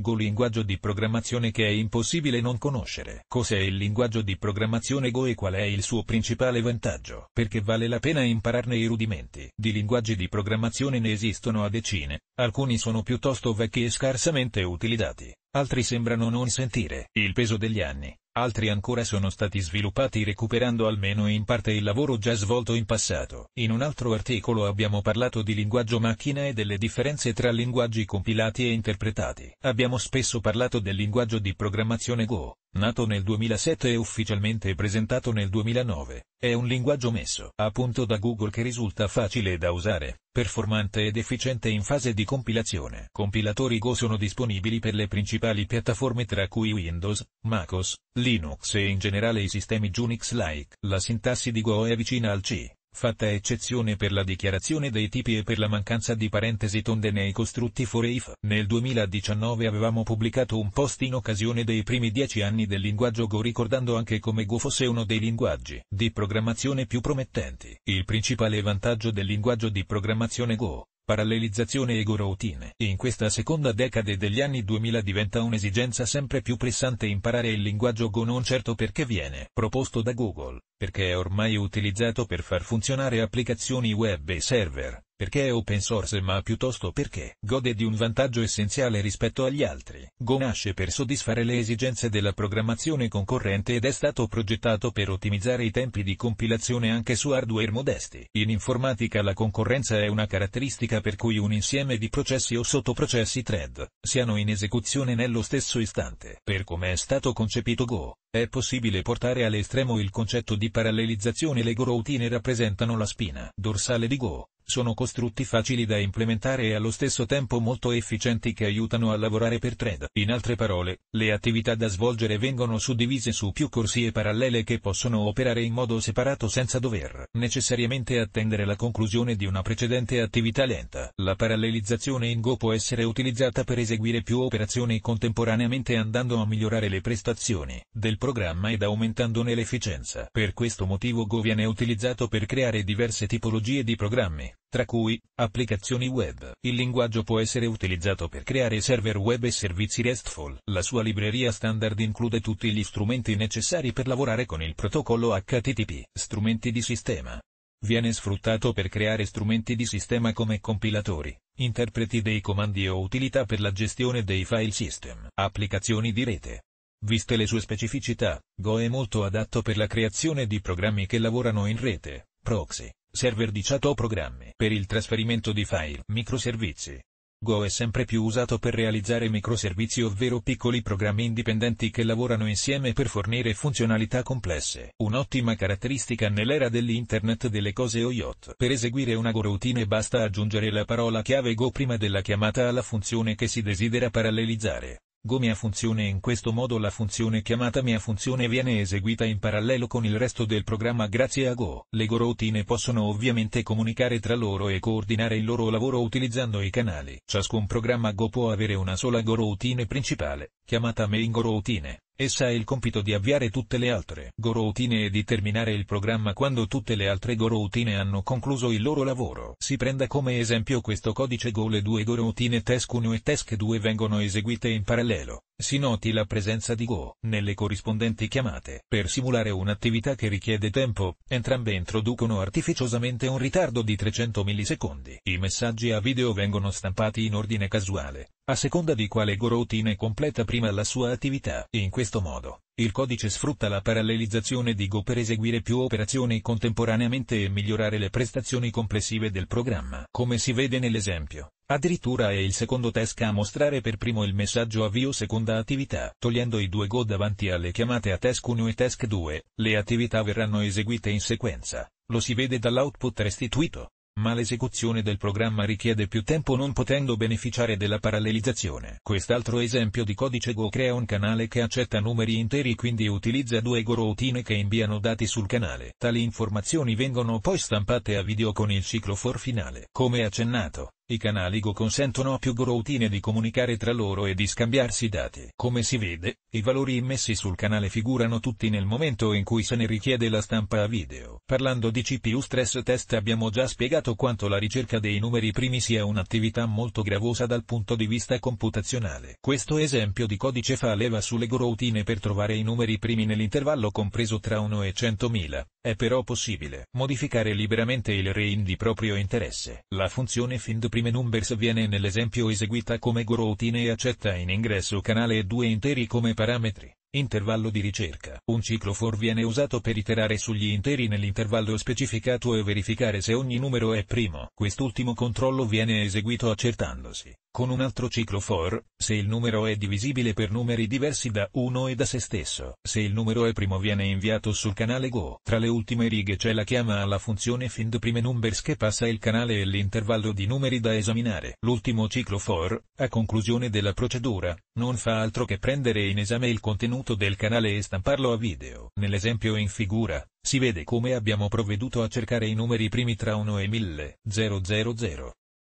Go linguaggio di programmazione che è impossibile non conoscere. Cos'è il linguaggio di programmazione Go e qual è il suo principale vantaggio? Perché vale la pena impararne i rudimenti. Di linguaggi di programmazione ne esistono a decine, alcuni sono piuttosto vecchi e scarsamente utilizzati. Altri sembrano non sentire il peso degli anni, altri ancora sono stati sviluppati recuperando almeno in parte il lavoro già svolto in passato. In un altro articolo abbiamo parlato di linguaggio macchina e delle differenze tra linguaggi compilati e interpretati. Abbiamo spesso parlato del linguaggio di programmazione Go, Nato nel 2007 e ufficialmente presentato nel 2009, è un linguaggio messo a punto da Google che risulta facile da usare, performante ed efficiente in fase di compilazione. Compilatori Go sono disponibili per le principali piattaforme tra cui Windows, MacOS, Linux e in generale i sistemi Unix-like. La sintassi di Go è vicina al C, fatta eccezione per la dichiarazione dei tipi e per la mancanza di parentesi tonde nei costrutti for if. Nel 2019 avevamo pubblicato un post in occasione dei primi dieci anni del linguaggio Go ricordando anche come Go fosse uno dei linguaggi di programmazione più promettenti. Il principale vantaggio del linguaggio di programmazione Go parallelizzazione e routine. In questa seconda decade degli anni 2000 diventa un'esigenza sempre più pressante imparare il linguaggio Go non certo perché viene proposto da Google, perché è ormai utilizzato per far funzionare applicazioni web e server, perché è open source ma piuttosto perché gode di un vantaggio essenziale rispetto agli altri. Go nasce per soddisfare le esigenze della programmazione concorrente ed è stato progettato per ottimizzare i tempi di compilazione anche su hardware modesti. In informatica la concorrenza è una caratteristica per cui un insieme di processi o sottoprocessi thread siano in esecuzione nello stesso istante. Per come è stato concepito Go, è possibile portare all'estremo il concetto di parallelizzazione le go routine rappresentano la spina dorsale di Go, sono costrutti facili da implementare e allo stesso tempo molto efficienti che aiutano a lavorare per thread. In altre parole, le attività da svolgere vengono suddivise su più corsie parallele che possono operare in modo separato senza dover necessariamente attendere la conclusione di una precedente attività lenta. La parallelizzazione in Go può essere utilizzata per eseguire più operazioni contemporaneamente andando a migliorare le prestazioni del programma ed aumentandone l'efficienza. Per questo motivo Go viene utilizzato per creare diverse tipologie di programmi tra cui applicazioni web. Il linguaggio può essere utilizzato per creare server web e servizi RESTful. La sua libreria standard include tutti gli strumenti necessari per lavorare con il protocollo HTTP. Strumenti di sistema. Viene sfruttato per creare strumenti di sistema come compilatori, interpreti dei comandi o utilità per la gestione dei file system. Applicazioni di rete. Viste le sue specificità, Go è molto adatto per la creazione di programmi che lavorano in rete, proxy, Server di chat o programmi per il trasferimento di file, microservizi. Go è sempre più usato per realizzare microservizi ovvero piccoli programmi indipendenti che lavorano insieme per fornire funzionalità complesse. Un'ottima caratteristica nell'era dell'Internet delle cose o yacht. Per eseguire una Go routine basta aggiungere la parola chiave Go prima della chiamata alla funzione che si desidera parallelizzare. Go mia funzione In questo modo la funzione chiamata mia funzione viene eseguita in parallelo con il resto del programma grazie a Go. Le Go routine possono ovviamente comunicare tra loro e coordinare il loro lavoro utilizzando i canali. Ciascun programma Go può avere una sola Go routine principale, chiamata main Go routine. Essa ha il compito di avviare tutte le altre goroutine e di terminare il programma quando tutte le altre goroutine hanno concluso il loro lavoro. Si prenda come esempio questo codice Go le due goroutine TESC 1 e TESC 2 vengono eseguite in parallelo. Si noti la presenza di Go nelle corrispondenti chiamate. Per simulare un'attività che richiede tempo, entrambe introducono artificiosamente un ritardo di 300 millisecondi. I messaggi a video vengono stampati in ordine casuale a seconda di quale goroutine completa prima la sua attività. In questo modo, il codice sfrutta la parallelizzazione di Go per eseguire più operazioni contemporaneamente e migliorare le prestazioni complessive del programma. Come si vede nell'esempio, addirittura è il secondo task a mostrare per primo il messaggio avvio seconda attività. Togliendo i due Go davanti alle chiamate a task 1 e task 2, le attività verranno eseguite in sequenza. Lo si vede dall'output restituito ma l'esecuzione del programma richiede più tempo non potendo beneficiare della parallelizzazione. Quest'altro esempio di codice Go crea un canale che accetta numeri interi quindi utilizza due Go routine che inviano dati sul canale. Tali informazioni vengono poi stampate a video con il ciclo for finale. Come accennato, i canali Go consentono a più Go routine di comunicare tra loro e di scambiarsi dati. Come si vede, i valori immessi sul canale figurano tutti nel momento in cui se ne richiede la stampa a video. Parlando di CPU stress test abbiamo già spiegato quanto la ricerca dei numeri primi sia un'attività molto gravosa dal punto di vista computazionale. Questo esempio di codice fa leva sulle Go routine per trovare i numeri primi nell'intervallo compreso tra 1 e 100.000. È però possibile modificare liberamente il rein di proprio interesse. La funzione find prime numbers viene nell'esempio eseguita come goroutine e accetta in ingresso canale e due interi come parametri. Intervallo di ricerca. Un ciclo for viene usato per iterare sugli interi nell'intervallo specificato e verificare se ogni numero è primo. Quest'ultimo controllo viene eseguito accertandosi con un altro ciclo for, se il numero è divisibile per numeri diversi da 1 e da se stesso, se il numero è primo viene inviato sul canale Go. Tra le ultime righe c'è la chiama alla funzione findPrimeNumbers che passa il canale e l'intervallo di numeri da esaminare. L'ultimo ciclo for, a conclusione della procedura, non fa altro che prendere in esame il contenuto del canale e stamparlo a video. Nell'esempio in figura, si vede come abbiamo provveduto a cercare i numeri primi tra 1 e 1000, 000.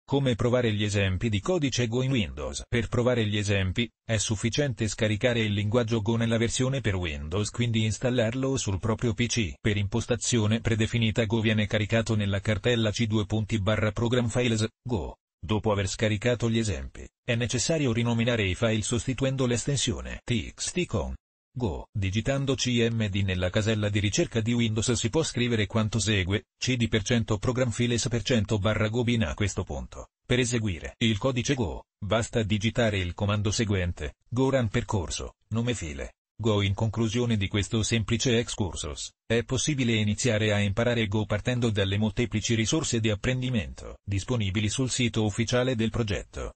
Come provare gli esempi di codice Go in Windows? Per provare gli esempi, è sufficiente scaricare il linguaggio Go nella versione per Windows quindi installarlo sul proprio PC. Per impostazione predefinita Go viene caricato nella cartella C2. Program Files, Go. Dopo aver scaricato gli esempi, è necessario rinominare i file sostituendo l'estensione txt con Go. Digitando CMD nella casella di ricerca di Windows si può scrivere quanto segue, cd% program files percento barra gobina a questo punto. Per eseguire il codice Go, basta digitare il comando seguente, go run percorso, nome file. Go in conclusione di questo semplice excursus, è possibile iniziare a imparare Go partendo dalle molteplici risorse di apprendimento disponibili sul sito ufficiale del progetto.